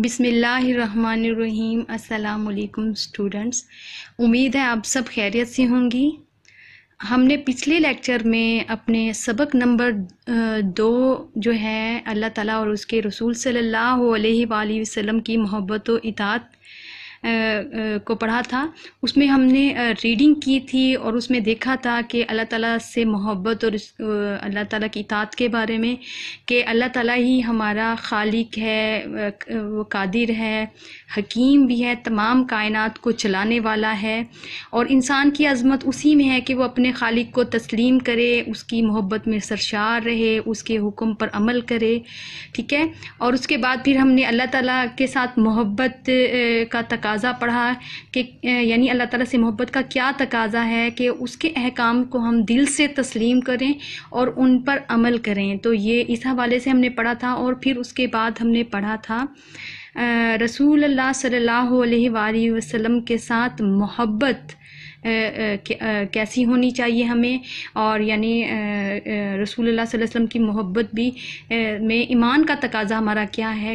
बिसमीम् अल्लाम स्टूडेंट्स उम्मीद है आप सब खैरियत से होंगी हमने पिछले लेक्चर में अपने सबक नंबर दो जो है अल्लाह ताला और उसके रसूल सल्लल्लाहु अलैहि वसल्लम की मोहब्बत व इतात को पढ़ा था उसमें हमने रीडिंग की थी और उसमें देखा था कि अल्लाह ताला से मोहब्बत और अल्लाह ताला की इतात के बारे में कि अल्लाह ताला ही हमारा खालिक है वो कादिर है हकीम भी है तमाम कायनात को चलाने वाला है और इंसान की अजमत उसी में है कि वो अपने खालिक को तस्लीम करे उसकी मोहब्बत में सरशार रहे उसके हुक्म पर अमल करे ठीक है और उसके बाद फिर हमने अल्लाह ताला के साथ मोहब्बत का तका तकाजा पढ़ा कि यानी अल्लाह ताला से मोहब्बत का क्या तकाजा है कि उसके अहकाम को हम दिल से तस्लीम करें और उन पर अमल करें तो ये इस हवाले से हमने पढ़ा था और फिर उसके बाद हमने पढ़ा था रसूल अल्लाह सल्लल्लाहु अलैहि वसल्लम के साथ मोहब्बत कैसी होनी चाहिए हमें और यानी रसूल वसम की मोहब्बत भी में ईमान का तकाजा हमारा क्या है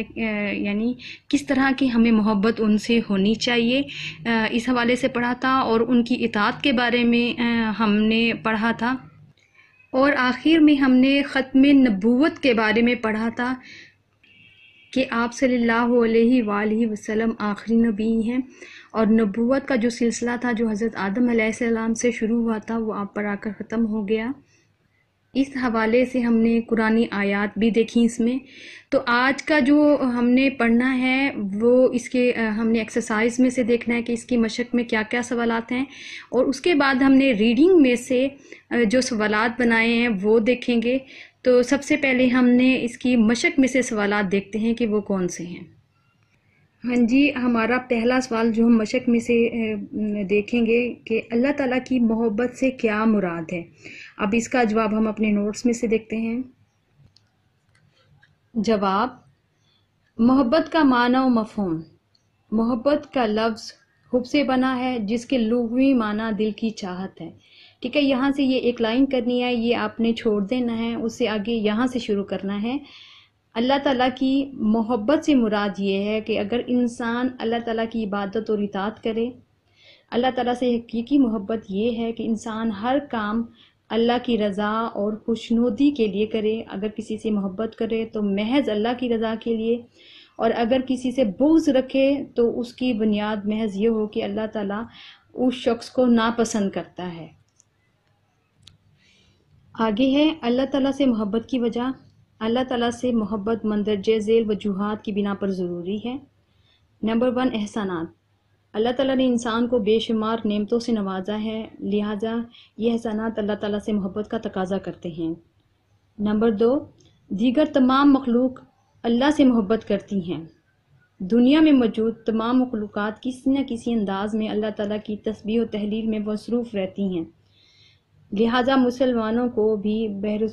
यानी किस तरह की हमें मोहब्बत उनसे होनी चाहिए इस हवाले से पढ़ा था और उनकी इतात के बारे में हमने पढ़ा था और आखिर में हमने ख़त्म नबूवत के बारे में पढ़ा था कि आप सल्लल्लाहु अलैहि वसल्लम आखिरी नबी हैं और नबूत का जो सिलसिला था जो हज़रत आदम सलाम से शुरू हुआ था वो आप पर आकर ख़त्म हो गया इस हवाले से हमने कुरानी आयात भी देखी इसमें तो आज का जो हमने पढ़ना है वो इसके हमने एक्सरसाइज में से देखना है कि इसकी मशक में क्या क्या सवाल हैं और उसके बाद हमने रीडिंग में से जो सवाल बनाए हैं वो देखेंगे तो सबसे पहले हमने इसकी मशक में से सवाल देखते हैं कि वो कौन से हैं हाँ जी हमारा पहला सवाल जो हम मशक में से देखेंगे कि अल्लाह ताला की मोहब्बत से क्या मुराद है अब इसका जवाब हम अपने नोट्स में से देखते हैं जवाब मोहब्बत का माना व मफहम मोहब्बत का लफ्ज़ हुब से बना है जिसके लुभवी माना दिल की चाहत है ठीक है यहाँ से ये एक लाइन करनी है ये आपने छोड़ देना है उससे आगे यहाँ से शुरू करना है अल्लाह ताला की मोहब्बत से मुराद ये है कि अगर इंसान अल्लाह ताला की इबादत और इतात करे अल्लाह ताला से हकीकी मोहब्बत ये है कि इंसान हर काम अल्लाह की रज़ा और खुशनुदी के लिए करे अगर किसी से मोहब्बत करे तो महज अल्लाह की रज़ा के लिए और अगर किसी से बोझ रखे तो उसकी बुनियाद महज ये हो कि अल्लाह ताला उस शख्स को नापसंद करता है आगे है अल्लाह ताला से मोहब्बत की वजह अल्लाह ताला से मोहब्बत मंदरज झेल वजूहत की बिना पर ज़रूरी है नंबर वन एहसानात अल्लाह ताला ने इंसान को बेशुमार नेमतों से नवाजा है लिहाजा ये एहसानात अल्लाह ताला से मोहब्बत का तकाजा करते हैं नंबर दो दीगर तमाम मखलूक अल्लाह से मोहब्बत करती हैं दुनिया में मौजूद तमाम मखलूक किसी न किसी अंदाज में अल्लाह ताला की तस्वीर और तहलील में मसरूफ़ रहती हैं लिहाजा मुसलमानों को भी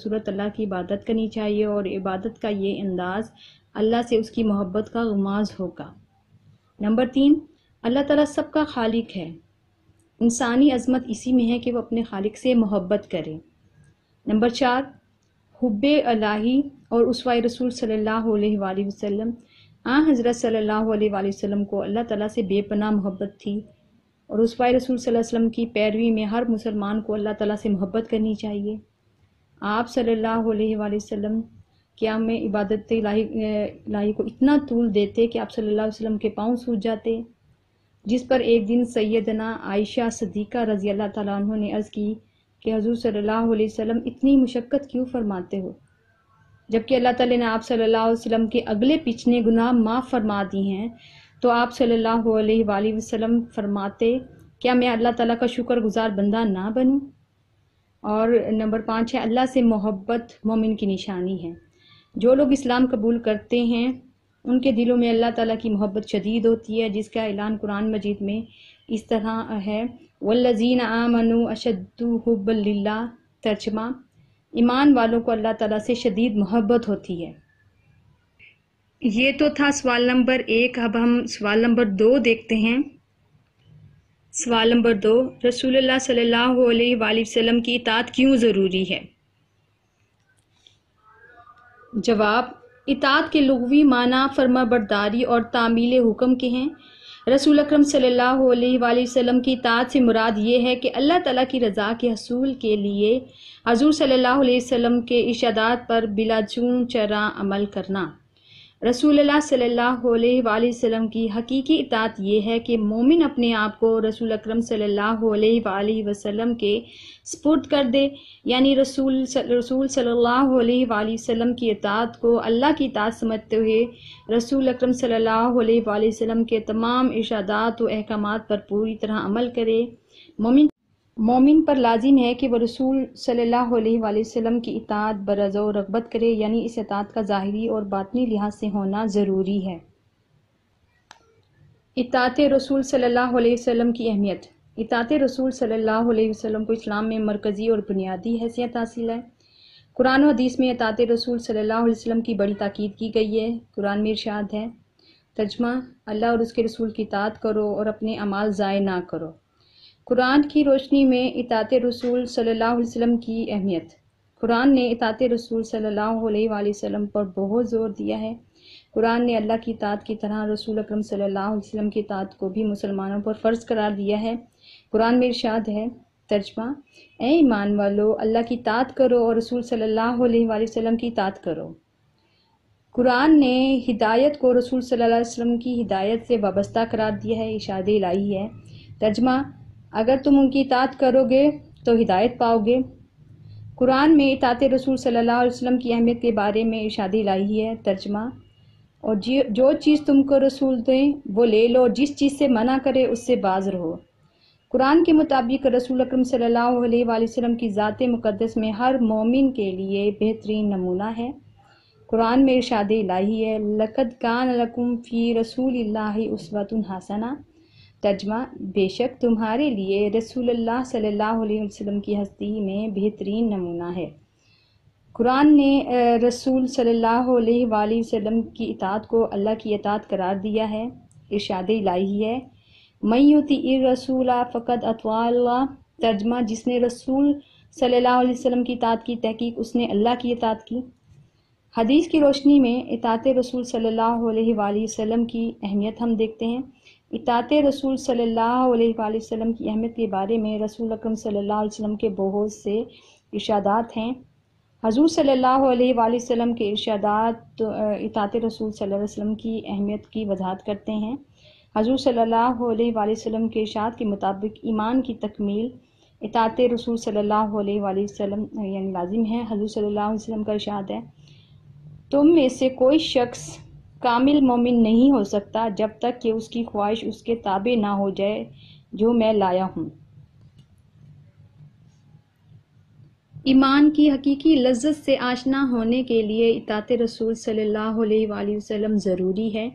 सूरत अल्लाह की इबादत करनी चाहिए और इबादत का ये अंदाज़ अल्लाह से उसकी मोहब्बत का गमाज होगा नंबर तीन अल्लाह ताला सबका खालिक है इंसानी अजमत इसी में है कि वह अपने खालिक से मोहब्बत करे नंबर चार हुब अलाही और उसवा रसूल सल्लल्लाहु अलैहि वसल्लम आ हाँ, हज़रत सल्लल्लाहु अलैहि वसल्लम को अल्लाह ताला से बेपना मोहब्बत थी और उसवा रसूल वसल्लम की पैरवी में हर मुसलमान को अल्लाह ताला से मोहब्बत करनी चाहिए आप सल्लल्लाहु अलैहि वसल्लम क्या में इबादत लाही लाही को इतना तूल देते कि आप सल्ला अलैहि के पाँव सूझ जाते जिस पर एक दिन सैदना आयशा सदीक़ा रज़ी अल्लाह तु ने अर्ज़ की कि हजूर सल्लल्लाहु अलैहि वसल्लम इतनी मुशक्क़त क्यों फरमाते हो जबकि अल्लाह ताला ने आप सल्लल्लाहु अलैहि वसल्लम के अगले पिछले गुनाह माफ़ फरमा दी हैं तो आप सल्लल्लाहु अलैहि वसल्लम फरमाते क्या मैं अल्लाह ताला का शुक्रगुजार बंदा ना बनूं और नंबर पाँच है अल्लाह से मोहब्बत मोमिन की निशानी है जो लोग इस्लाम कबूल करते हैं उनके दिलों में अल्लाह ताला की मोहब्बत शदीद होती है जिसका ऐलान कुरान मजीद में इस तरह है वल्लिन आमनु अशद हब्ला तर्जमा ईमान वालों को अल्लाह ताला से शदीद मोहब्बत होती है ये तो था सवाल नंबर एक अब हम सवाल नंबर दो देखते हैं सवाल नंबर दो रसूलुल्लाह सल्लल्लाहु की इतात क्यों ज़रूरी है जवाब इतात के लघवी माना फर्मा बरदारी और तामील हुक्म के हैं रसूल अक्रम सल्लल्लाहु की ताज से मुराद ये है कि अल्लाह ताला की रज़ा के हसूल के लिए हजूर सल्लल्लाहु अलैहि वसल्लम के इशादात पर बिलाजून चरा अमल करना रसूल सल्लल्लाहु अलैहि वसल्लम की हकीकी इतात यह है कि मोमिन अपने आप को रसूल अकरम सल्लल्लाहु अलैहि वसल्लम के स्पुर्द कर दे यानी रसूल रसूल सल्लल्लाहु अलैहि वसल्लम की इतात को अल्लाह की इतात समझते हुए रसूल अकरम सल्लल्लाहु अलैहि वसल्लम के तमाम इशादात व अहकाम पर पूरी तरह अमल करे मोमिन मोमिन पर लाजिम है कि वह रसूल सल्लल्लाहु अलैहि वसल्लम की इतात बरज़ रगबत करे यानी इस इतात का ज़ाहरी और बातनी लिहाज से होना ज़रूरी है इतात रसूल सल्लल्लाहु अलैहि वसल्लम की अहमियत इतात रसूल सल्लल्लाहु अलैहि वसल्लम को इस्लाम में मरकज़ी और बुनियादी हैसियत हासिल है कुरान हदीस में अतात रसूल सल्लल्लाहु अलैहि वसल्लम की बड़ी ताकीद की गई है कुरान में इरशाद है तजमा अल्लाह और उसके रसूल की इतात करो और अपने अमाल ज़ाय ना करो कुरान की रोशनी में इतात रसूल सल्लल्लाहु अलैहि वसल्लम की अहमियत कुरान ने इतात रसूल सल्लल्लाहु अलैहि वसल्लम पर बहुत ज़ोर दिया है कुरान ने अल्लाह की तात की तरह रसूल अक्रम सल्लल्लाहु अलैहि वसल्लम की तात को भी मुसलमानों पर फ़र्ज करार दिया है कुरान में इरशाद है तर्जमा ए ईमान वालो अल्लाह की तात करो और रसूल सल्लल्लाहु अलैहि वसल्लम की तात करो कुरान ने हिदायत को रसूल सल्लल्लाहु अलैहि वसल्लम की हिदायत से वाबस्ता करार दिया है इशादे इलाही है तर्जमा अगर तुम उनकी इतात करोगे तो हिदायत पाओगे कुरान में इतात रसूल सल्लल्लाहु अलैहि वसल्लम की अहमियत के बारे में इशादी लाई है तर्जमा और जो चीज़ तुमको रसूल दें वो ले लो जिस चीज़ से मना करे उससे बाज रहो कुरान के मुताबिक रसूल अक्रम सल्लल्लाहु अलैहि वसल्लम की ज़ात मुक़दस में हर मोमिन के लिए बेहतरीन नमूना है कुरान में इर्शाद इलाही है लकद कान लकुम फ़ी रसूल उस्वतुन हसना तर्जमा बेशक तुम्हारे लिए रसूल सल्लल्लाहु अलैहि वसल्लम की हस्ती में बेहतरीन नमूना है कुरान ने रसूल सल्लल्लाहु अलैहि वसल्लम की इतात को अल्लाह की इतात करार दिया है इर्शाद लाही है मयूती रसूल फ़कत अतवा तर्जमा जिसने रसूल सल्लल्लाहु अलैहि वसल्लम की इतात की तहकीक उसने अल्लाह की इतात की हदीस की रोशनी में इतात रसूल सल्लल्लाहु अलैहि वसल्लम की अहमियत हम देखते हैं इतात रसूल सल्लल्लाहु अलैहि वसल्लम की अहमियत के बारे में रसूल अकरम सल्लल्लाहु अलैहि वसल्लम के बहुत से इर्शादात हैं हजूर सल्लल्लाहु अलैहि वसल्लम के इर्शादात इतात रसूल सल्लल्लाहु अलैहि वसल्लम की अहमियत की वजाहत करते हैं हजूर सल्लल्लाहु अलैहि वसल्लम के इर्शाद के मुताबिक ईमान की तकमील इतात रसूल सल्लल्लाहु अलैहि वसल्लम यानी लाजिम है हजूर सल्लल्लाहु अलैहि वसल्लम का इर्शाद है तुम में से कोई शख्स कामिल मोमिन नहीं हो सकता जब तक कि उसकी ख्वाहिश उसके ताबे ना हो जाए जो मैं लाया हूँ ईमान की हकीकी लज्जत से आशना होने के लिए इतात रसूल सल्लल्लाहु अलैहि वसल्लम ज़रूरी है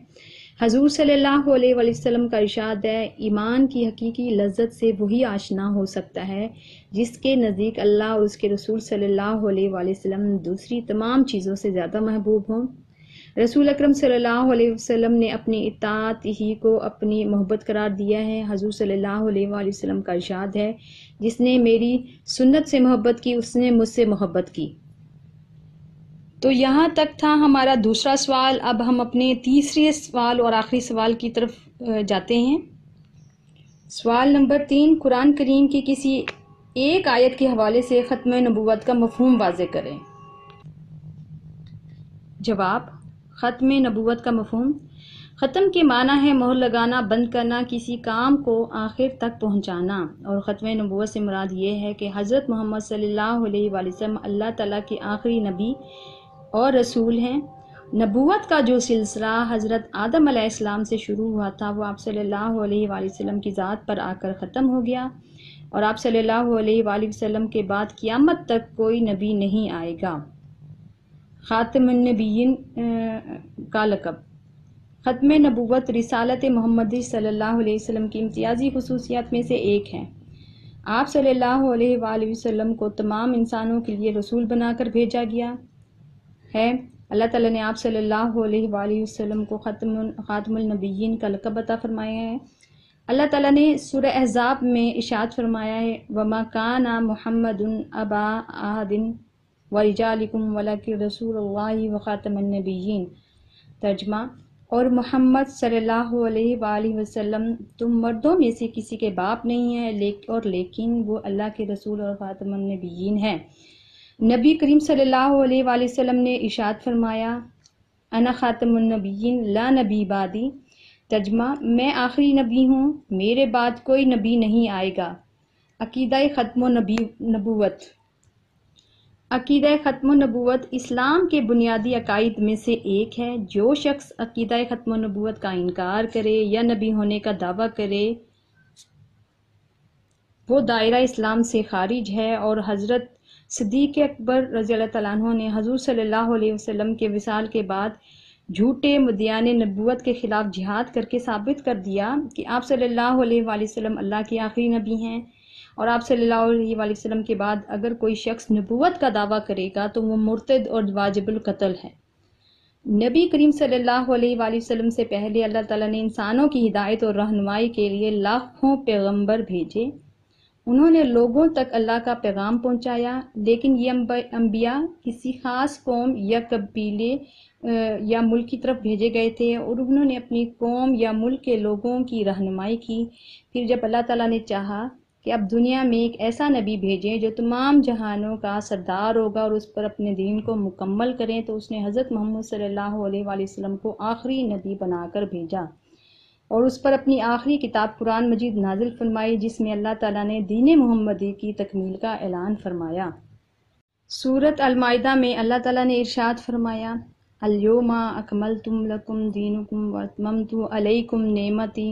हजूर सल्लल्लाहु अलैहि वसल्लम का इशाद है ईमान की हकीकी लज्जत से वही आशना हो सकता है जिसके नज़दीक अल्लाह और उसके रसूल सल्लल्लाहु अलैहि वसल्लम दूसरी तमाम चीज़ों से ज़्यादा महबूब हों रसूल अक्रम सल्लल्लाहु वसल्लम ने अपनी इतात ही को अपनी मोहब्बत करार दिया है हजूर सल्लल्लाहु वसल्लम का इर्शाद है जिसने मेरी सुन्नत से मोहब्बत की उसने मुझसे मोहब्बत की तो यहाँ तक था हमारा दूसरा सवाल अब हम अपने तीसरे सवाल और आखिरी सवाल की तरफ जाते हैं सवाल नंबर तीन कुरान करीम की किसी एक आयत के हवाले से ख़त्म नबूत का मफहम वाज करें जवाब ख़त्म नबूत का मफहम ख़त्म के माना है मोहर लगाना बंद करना किसी काम को आखिर तक पहुंचाना और ख़त्म नबूत से मुराद ये है कि हज़रत मोहम्मद सल्लल्लाहु अल्लाह ताला के आखिरी नबी और रसूल हैं नबूत का जो सिलसिला हज़रत आदम आसमाम से शुरू हुआ था वो आप सल्लल्लाहु की ज़ात पर आकर ख़त्म हो गया और आप सल्लल्लाहु अलैहि वसल्लम के बाद क़ियामत तक कोई नबी नहीं आएगा ख़ातमनबीन का लकब ख़त्म नबूत रिसालत मोहम्मद सल्लल्लाहु की इम्तियाजी खसूसियात में से एक है आप सल्ला वसम को तमाम इंसानों के लिए रसूल बनाकर भेजा गया है अल्लाह ताला ने आप सल्ला वसम को ख़त्म ख़ातमनबीन का लकब अता फरमाया है अल्लाह ताला ने सुर एज़ाब में इशात फरमाया है वमा ना मोहम्मद अबा आदिन वरिजालिकुम वलाकि रसूल अल्लाह तर्जमा और मोहम्मद सल्लल्लाहु वसम वसल्लम तुम मर्दों में से किसी के बाप नहीं है लेक और लेकिन वो अल्लाह के रसूल और ख़ातमनबीन है नबी करीम सल्लल्लाहु वसल्लम ने इशाद फरमाया अना ख़ातमनबीन ला नबी बादी तर्जमा मैं आखिरी नबी हूँ मेरे बाद कोई नबी नहीं आएगा अकीदा ख़त्म नबी नबूत अकीद ख़त्म नबूत इस्लाम के बुनियादी अकायद में से एक है जो शख्स अकीद ख़त्म नबूत का इनकार करे या नबी होने का दावा करे वो दायरा इस्लाम से खारिज है और हज़रत सदीक अकबर रज़ी तु ने हजूर सल्ला के विसाल के बाद झूठे मदियान नबूत के ख़िलाफ़ जिहाद करके साबित कर दिया कि आप सल्लल्लाहु अलैहि वसल्लम अल्लाह के आखिरी नबी हैं और आप सल्लल्लाहु के बाद अगर कोई शख्स नबूत का दावा करेगा तो वो मुर्तद और वाजिबुल कत्ल है नबी करीम सल्लल्लाहु अलैहि वसल्लम से पहले अल्लाह ताला ने इंसानों की हिदायत और रहनुमाई के लिए लाखों पैगम्बर भेजे उन्होंने लोगों तक अल्लाह का पैगाम पहुंचाया लेकिन ये अम्बिया किसी ख़ास कौम या कबीले या मुल्क की तरफ भेजे गए थे और उन्होंने अपनी कौम या मुल्क के लोगों की रहनुमाई की फिर जब अल्लाह ताला ने चाहा कि अब दुनिया में एक ऐसा नबी भेजें जो तमाम जहानों का सरदार होगा और उस पर अपने दीन को मुकम्मल करें तो उसने हज़रत मोहम्मद सल्लल्लाहु अलैहि वसल्लम को आखिरी नबी बनाकर भेजा और उस पर अपनी आखिरी किताब कुरान मजीद नाजिल फरमाई जिसमें अल्लाह ताला ने दीन मोहम्मदी की तकमील का ऐलान फरमाया सूरत अलमायदा में अल्लाह ताला ने इरशाद फरमाया अल्योमा अकमल तुम लकुम दीनकुम वतमम तो अलैकुम नेमती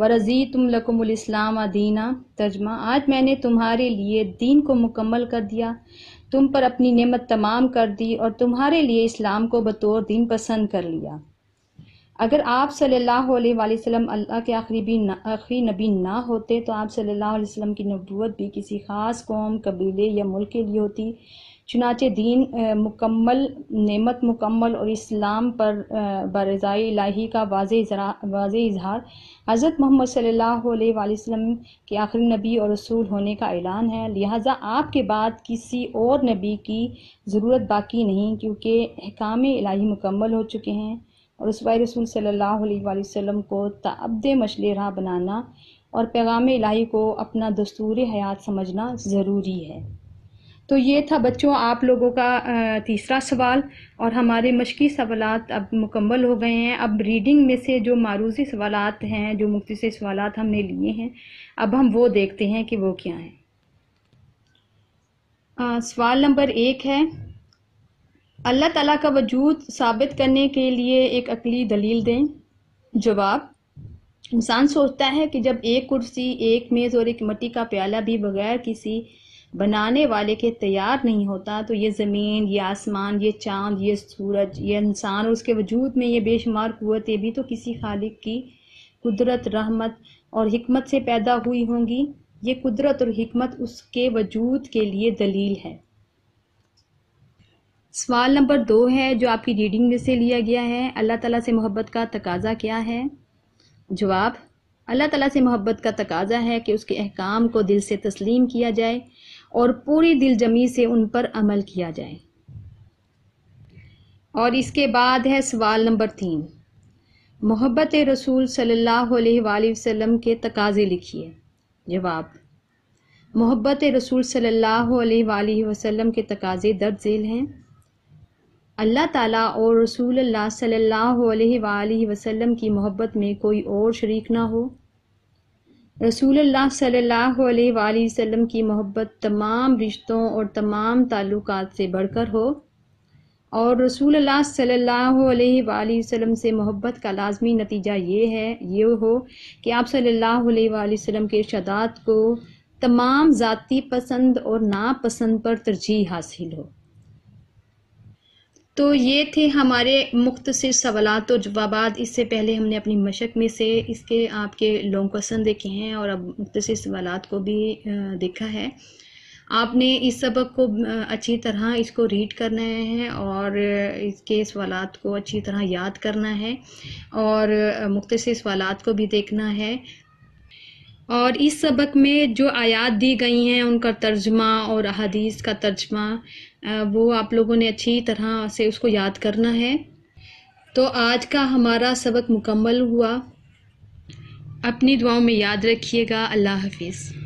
वरजी तुम लकुमुलस्लाम दीना तर्जमा आज मैंने तुम्हारे लिए दीन को मुकम्मल कर दिया तुम पर अपनी नेमत तमाम कर दी और तुम्हारे लिए इस्लाम को बतौर दीन पसंद कर लिया अगर आप सल्लल्लाहु अलैहि वसल्लम अल्लाह के आखिरी आखिरी नबी ना होते तो आप सल्लल्लाहु अलैहि वसल्लम की नबूत भी किसी ख़ास कौम कबीले या मुल्क के लिए होती चुनाचे दीन मुकम्मल नेमत मुकम्मल और इस्लाम पर बरज़ाई इलाही का वाज वाज इजहार हज़रत मोहम्मद सल्हसम के आखिरी नबी और रसूल होने का ऐलान है लिहाजा आपके बाद किसी और नबी की ज़रूरत बाकी नहीं क्योंकि अहकाम इलाही मुकम्मल हो चुके हैं और उसवा रसूल सल्ला वसम को तब्द मशल रहा बनाना और पैगाम इलाही को अपना दस्तूर हयात समझना ज़रूरी है तो ये था बच्चों आप लोगों का तीसरा सवाल और हमारे मशक़ी सवाल अब मुकम्मल हो गए हैं अब रीडिंग में से जो मारूजी सवाल हैं जो मुफ्ती से सवाल हमने लिए हैं अब हम वो देखते हैं कि वो क्या हैं सवाल नंबर एक है अल्लाह ताला का वजूद साबित करने के लिए एक अकली दलील दें जवाब इंसान सोचता है कि जब एक कुर्सी एक मेज़ और एक मट्टी का प्याला भी बगैर किसी बनाने वाले के तैयार नहीं होता तो ये ज़मीन ये आसमान ये चांद ये सूरज ये इंसान और उसके वजूद में ये बेशुमार क़वतें भी तो किसी खालिक की कुदरत रहमत और हमत से पैदा हुई होंगी ये कुदरत और हमत उसके वजूद के लिए दलील है सवाल नंबर दो है जो आपकी रीडिंग में से लिया गया है अल्लाह ताला से मोहब्बत का तकाजा क्या है जवाब अल्लाह ताला से मोहब्बत का तकाजा है कि उसके अहकाम को दिल से तस्लीम किया जाए और पूरी दिलजमी से उन पर अमल किया जाए और इसके बाद है सवाल नंबर तीन मोहब्बत रसूल सल्लल्लाहु अलैहि वसल्लम के तकाजे लिखिए जवाब मोहब्बत रसूल सल्लल्लाहु अलैहि वसल्लम के तकाजे दर्ज झेल हैं अल्लाह ताला और रसूल सल्लल्लाहु अलैहि वसल्लम की मोहब्बत में कोई और शरीक ना हो रसूलुल्लाह सल्लल्लाहु अलैहि वसल्लम की मोहब्बत तमाम रिश्तों और तमाम ताल्लुकात से बढ़कर हो और रसूलुल्लाह सल्लल्लाहु अलैहि वसल्लम से मोहब्बत का लाजमी नतीजा ये है ये हो कि आप सल्लल्लाहु अलैहि वसल्लम के इर्शादात को तमाम ज़ाती पसंद और नापसंद पर तरजीह हासिल हो तो ये थे हमारे मुख्तर सवाल और जवाब इससे पहले हमने अपनी मशक में से इसके आपके लॉन्ग क्वेश्चन देखे हैं और अब मुख्तर सवाल को भी देखा है आपने इस सबक को अच्छी तरह इसको रीड करना है और इसके सवाल को अच्छी तरह याद करना है और मुख्तर सवाल को भी देखना है और इस सबक में जो आयात दी गई हैं उनका तर्जमा और अदीस का तर्जमा वो आप लोगों ने अच्छी तरह से उसको याद करना है तो आज का हमारा सबक मुकम्मल हुआ अपनी दुआओं में याद रखिएगा अल्लाह हाफिज़